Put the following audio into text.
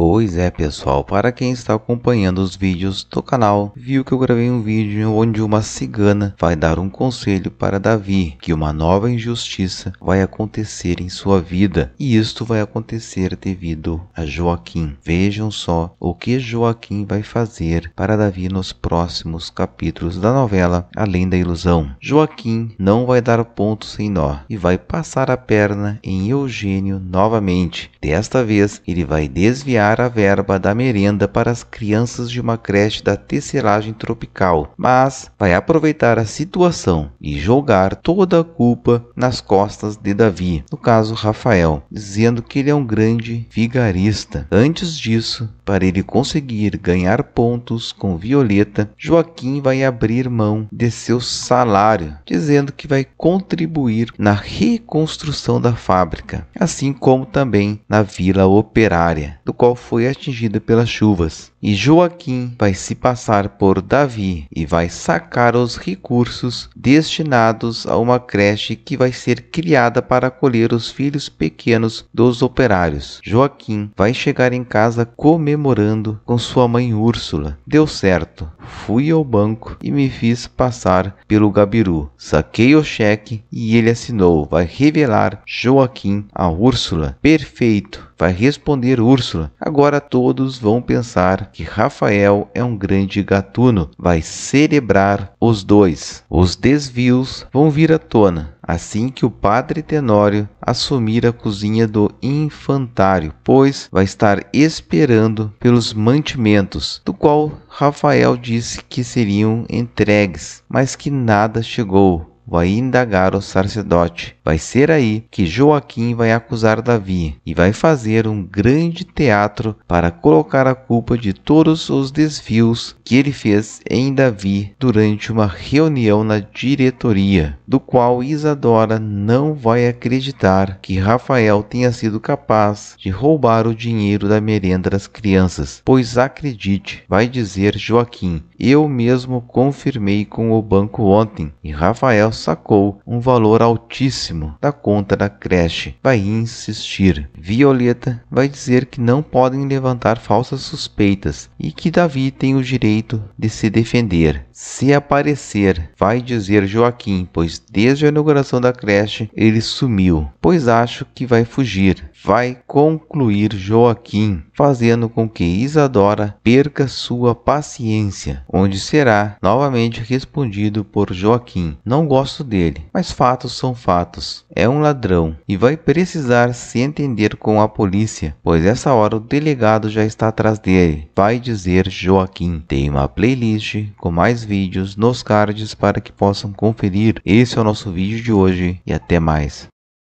Pois é pessoal, para quem está acompanhando os vídeos do canal, viu que eu gravei um vídeo onde uma cigana vai dar um conselho para Davi, que uma nova injustiça vai acontecer em sua vida, e isto vai acontecer devido a Joaquim. Vejam só o que Joaquim vai fazer para Davi nos próximos capítulos da novela Além da Ilusão. Joaquim não vai dar ponto sem nó e vai passar a perna em Eugênio novamente. Desta vez, ele vai desviar a verba da merenda para as crianças de uma creche da tecelagem tropical, mas vai aproveitar a situação e jogar toda a culpa nas costas de Davi, no caso Rafael, dizendo que ele é um grande vigarista. Antes disso, para ele conseguir ganhar pontos com Violeta, Joaquim vai abrir mão de seu salário, dizendo que vai contribuir na reconstrução da fábrica, assim como também na Vila Operária, do qual foi atingido pelas chuvas, e Joaquim vai se passar por Davi e vai sacar os recursos destinados a uma creche que vai ser criada para acolher os filhos pequenos dos operários. Joaquim vai chegar em casa comemorando com sua mãe Úrsula. Deu certo. Fui ao banco e me fiz passar pelo Gabiru. Saquei o cheque e ele assinou. Vai revelar Joaquim a Úrsula. Perfeito. Vai responder Úrsula. Agora todos vão pensar que Rafael é um grande gatuno, vai celebrar os dois. Os desvios vão vir à tona assim que o padre Tenório assumir a cozinha do infantário, pois vai estar esperando pelos mantimentos, do qual Rafael disse que seriam entregues, mas que nada chegou vai indagar o sacerdote. Vai ser aí que Joaquim vai acusar Davi e vai fazer um grande teatro para colocar a culpa de todos os desvios que ele fez em Davi durante uma reunião na diretoria, do qual Isadora não vai acreditar que Rafael tenha sido capaz de roubar o dinheiro da merenda das crianças, pois acredite, vai dizer Joaquim, eu mesmo confirmei com o banco ontem e Rafael sacou um valor altíssimo da conta da creche. Vai insistir. Violeta vai dizer que não podem levantar falsas suspeitas e que Davi tem o direito de se defender. Se aparecer, vai dizer Joaquim, pois desde a inauguração da creche ele sumiu, pois acho que vai fugir. Vai concluir Joaquim, fazendo com que Isadora perca sua paciência, onde será novamente respondido por Joaquim. Não gosto dele, mas fatos são fatos. É um ladrão e vai precisar se entender com a polícia, pois essa hora o delegado já está atrás dele. Vai dizer Joaquim. Tem uma playlist com mais vídeos nos cards para que possam conferir. Esse é o nosso vídeo de hoje e até mais.